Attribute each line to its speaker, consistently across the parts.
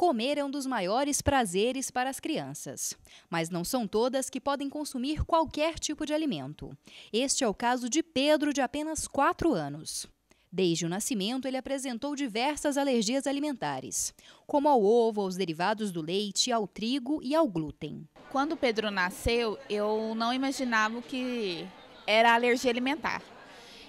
Speaker 1: Comer é um dos maiores prazeres para as crianças, mas não são todas que podem consumir qualquer tipo de alimento. Este é o caso de Pedro, de apenas 4 anos. Desde o nascimento, ele apresentou diversas alergias alimentares,
Speaker 2: como ao ovo, aos derivados do leite, ao trigo e ao glúten. Quando Pedro nasceu, eu não imaginava que era alergia alimentar.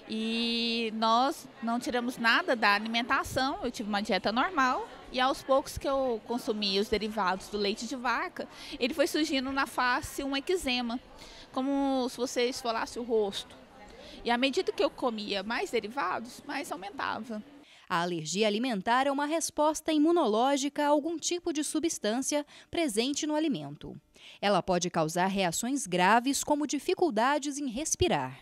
Speaker 2: E nós não tiramos nada da alimentação, eu tive uma dieta normal. E aos poucos que eu consumi os derivados do leite de vaca, ele foi surgindo na face um eczema, como se você esfolasse o rosto. E à medida que eu comia mais derivados, mais aumentava.
Speaker 1: A alergia alimentar é uma resposta imunológica a algum tipo de substância presente no alimento. Ela pode causar reações graves, como dificuldades em respirar.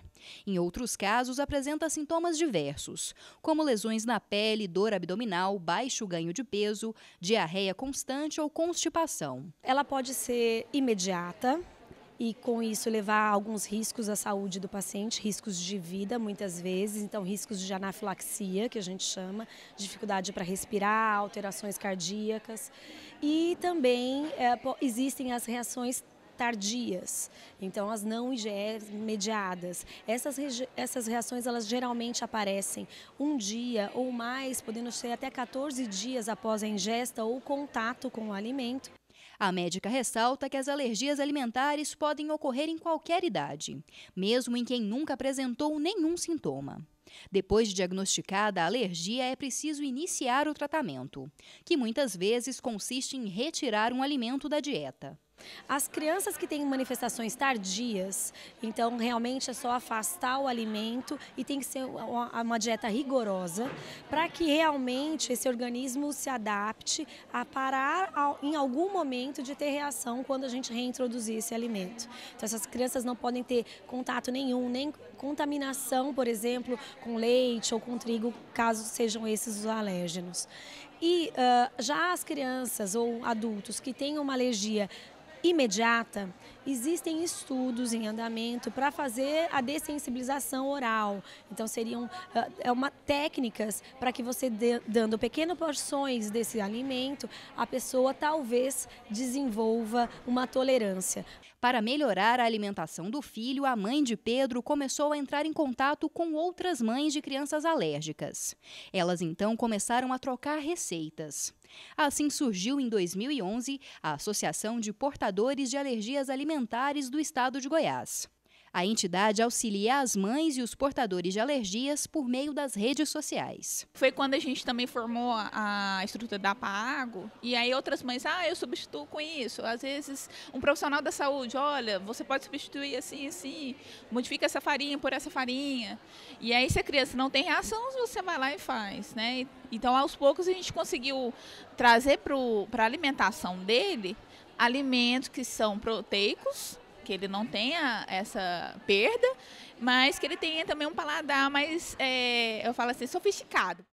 Speaker 1: Em outros casos, apresenta sintomas diversos, como lesões na pele, dor abdominal, baixo ganho de peso, diarreia constante
Speaker 3: ou constipação. Ela pode ser imediata, e com isso levar a alguns riscos à saúde do paciente, riscos de vida muitas vezes, então riscos de anafilaxia, que a gente chama, dificuldade para respirar, alterações cardíacas. E também é, existem as reações tardias, então as não IgE mediadas. Essas, essas reações elas geralmente aparecem um dia ou mais, podendo ser até 14 dias após a ingesta ou contato com o alimento. A médica ressalta que as alergias alimentares podem
Speaker 1: ocorrer em qualquer idade, mesmo em quem nunca apresentou nenhum sintoma. Depois de diagnosticada a alergia, é preciso iniciar o tratamento, que muitas
Speaker 3: vezes consiste em retirar um alimento da dieta. As crianças que têm manifestações tardias, então realmente é só afastar o alimento e tem que ser uma dieta rigorosa para que realmente esse organismo se adapte a parar em algum momento de ter reação quando a gente reintroduzir esse alimento. Então essas crianças não podem ter contato nenhum, nem contaminação, por exemplo, com leite ou com trigo, caso sejam esses os alérgenos. E uh, já as crianças ou adultos que têm uma alergia imediata, existem estudos em andamento para fazer a dessensibilização oral. Então seriam ah, é uma técnicas para que você dando pequenas porções desse alimento, a pessoa talvez desenvolva uma tolerância. Para melhorar
Speaker 1: a alimentação do filho, a mãe de Pedro começou a entrar em contato com outras mães de crianças alérgicas. Elas então começaram a trocar receitas. Assim surgiu em 2011 a Associação de Portadores de Alergias Alimentares do Estado de Goiás. A entidade auxilia as mães e os portadores de alergias por
Speaker 2: meio das redes sociais. Foi quando a gente também formou a estrutura da Pago, e aí outras mães, ah, eu substituo com isso. Às vezes, um profissional da saúde, olha, você pode substituir assim, assim, modifica essa farinha por essa farinha. E aí, se a criança não tem reação, você vai lá e faz, né? Então, aos poucos, a gente conseguiu trazer para a alimentação dele alimentos que são proteicos, que ele não tenha essa perda, mas que ele tenha também um paladar mais, é, eu falo assim, sofisticado.